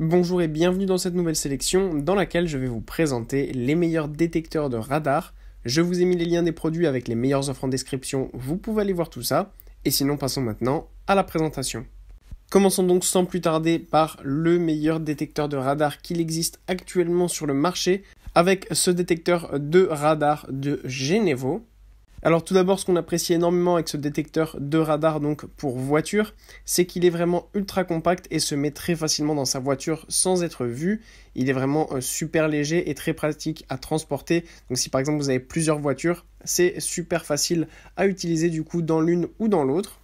Bonjour et bienvenue dans cette nouvelle sélection dans laquelle je vais vous présenter les meilleurs détecteurs de radar. Je vous ai mis les liens des produits avec les meilleures offres en description, vous pouvez aller voir tout ça. Et sinon, passons maintenant à la présentation. Commençons donc sans plus tarder par le meilleur détecteur de radar qu'il existe actuellement sur le marché avec ce détecteur de radar de Genevo. Alors tout d'abord, ce qu'on apprécie énormément avec ce détecteur de radar donc pour voiture, c'est qu'il est vraiment ultra compact et se met très facilement dans sa voiture sans être vu. Il est vraiment euh, super léger et très pratique à transporter. Donc si par exemple vous avez plusieurs voitures, c'est super facile à utiliser du coup dans l'une ou dans l'autre.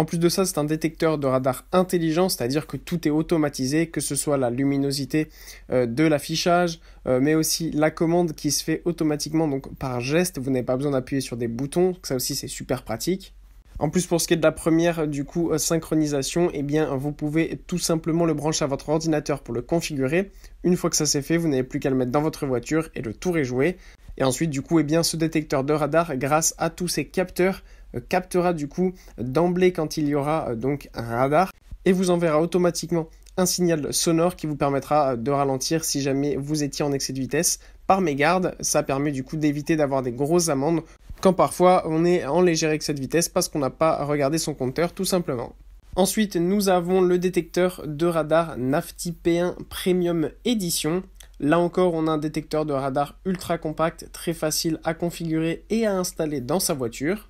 En plus de ça, c'est un détecteur de radar intelligent, c'est-à-dire que tout est automatisé, que ce soit la luminosité euh, de l'affichage, euh, mais aussi la commande qui se fait automatiquement donc par geste. Vous n'avez pas besoin d'appuyer sur des boutons, ça aussi c'est super pratique. En plus, pour ce qui est de la première, euh, du coup, synchronisation, eh bien, vous pouvez tout simplement le brancher à votre ordinateur pour le configurer. Une fois que ça c'est fait, vous n'avez plus qu'à le mettre dans votre voiture et le tour est joué. Et ensuite, du coup, eh bien, ce détecteur de radar, grâce à tous ces capteurs, euh, captera du coup d'emblée quand il y aura euh, donc un radar et vous enverra automatiquement un signal sonore qui vous permettra euh, de ralentir si jamais vous étiez en excès de vitesse. Par mégarde, ça permet du coup d'éviter d'avoir des grosses amendes quand parfois on est en léger excès de vitesse parce qu'on n'a pas regardé son compteur tout simplement. Ensuite, nous avons le détecteur de radar NAFTI P1 Premium Edition. Là encore, on a un détecteur de radar ultra compact, très facile à configurer et à installer dans sa voiture.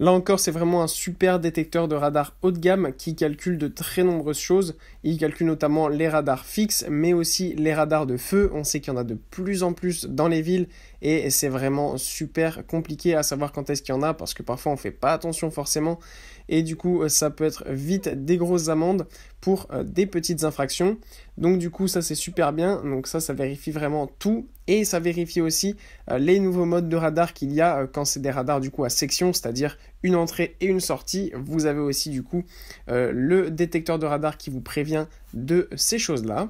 Là encore, c'est vraiment un super détecteur de radar haut de gamme qui calcule de très nombreuses choses. Il calcule notamment les radars fixes, mais aussi les radars de feu. On sait qu'il y en a de plus en plus dans les villes et c'est vraiment super compliqué à savoir quand est-ce qu'il y en a parce que parfois on fait pas attention forcément et du coup ça peut être vite des grosses amendes pour euh, des petites infractions. Donc du coup ça c'est super bien. Donc ça ça vérifie vraiment tout et ça vérifie aussi euh, les nouveaux modes de radar qu'il y a euh, quand c'est des radars du coup à section, c'est-à-dire une entrée et une sortie. Vous avez aussi du coup euh, le détecteur de radar qui vous prévient de ces choses-là.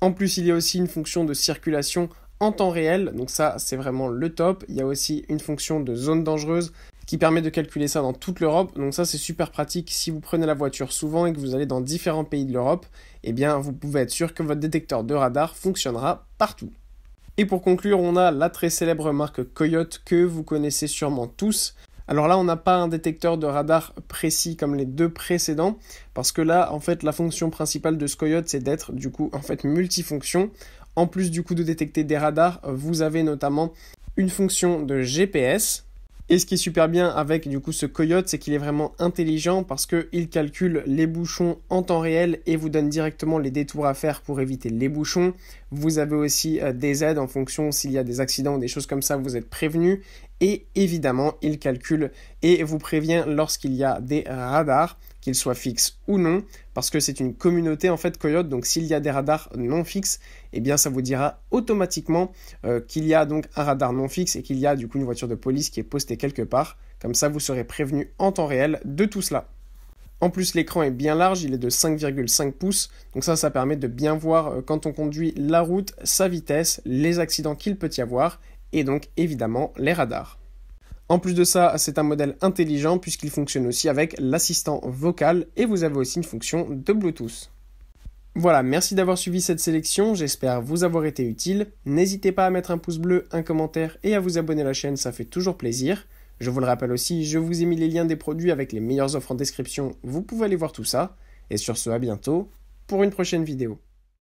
En plus, il y a aussi une fonction de circulation en temps réel, donc ça c'est vraiment le top. Il y a aussi une fonction de zone dangereuse qui permet de calculer ça dans toute l'Europe. Donc ça c'est super pratique si vous prenez la voiture souvent et que vous allez dans différents pays de l'Europe, eh bien vous pouvez être sûr que votre détecteur de radar fonctionnera partout. Et pour conclure, on a la très célèbre marque Coyote que vous connaissez sûrement tous. Alors là, on n'a pas un détecteur de radar précis comme les deux précédents, parce que là, en fait, la fonction principale de ce coyote, c'est d'être du coup en fait multifonction. En plus du coup de détecter des radars, vous avez notamment une fonction de GPS. Et ce qui est super bien avec du coup ce coyote, c'est qu'il est vraiment intelligent parce qu'il calcule les bouchons en temps réel et vous donne directement les détours à faire pour éviter les bouchons. Vous avez aussi euh, des aides en fonction s'il y a des accidents ou des choses comme ça, vous êtes prévenu et évidemment il calcule et vous prévient lorsqu'il y a des radars, qu'ils soient fixes ou non, parce que c'est une communauté en fait Coyote, donc s'il y a des radars non fixes, eh bien ça vous dira automatiquement euh, qu'il y a donc un radar non fixe et qu'il y a du coup une voiture de police qui est postée quelque part, comme ça vous serez prévenu en temps réel de tout cela. En plus, l'écran est bien large, il est de 5,5 pouces, donc ça, ça permet de bien voir euh, quand on conduit la route, sa vitesse, les accidents qu'il peut y avoir, et donc évidemment les radars. En plus de ça, c'est un modèle intelligent puisqu'il fonctionne aussi avec l'assistant vocal et vous avez aussi une fonction de Bluetooth. Voilà, merci d'avoir suivi cette sélection, j'espère vous avoir été utile. N'hésitez pas à mettre un pouce bleu, un commentaire et à vous abonner à la chaîne, ça fait toujours plaisir. Je vous le rappelle aussi, je vous ai mis les liens des produits avec les meilleures offres en description, vous pouvez aller voir tout ça. Et sur ce, à bientôt pour une prochaine vidéo.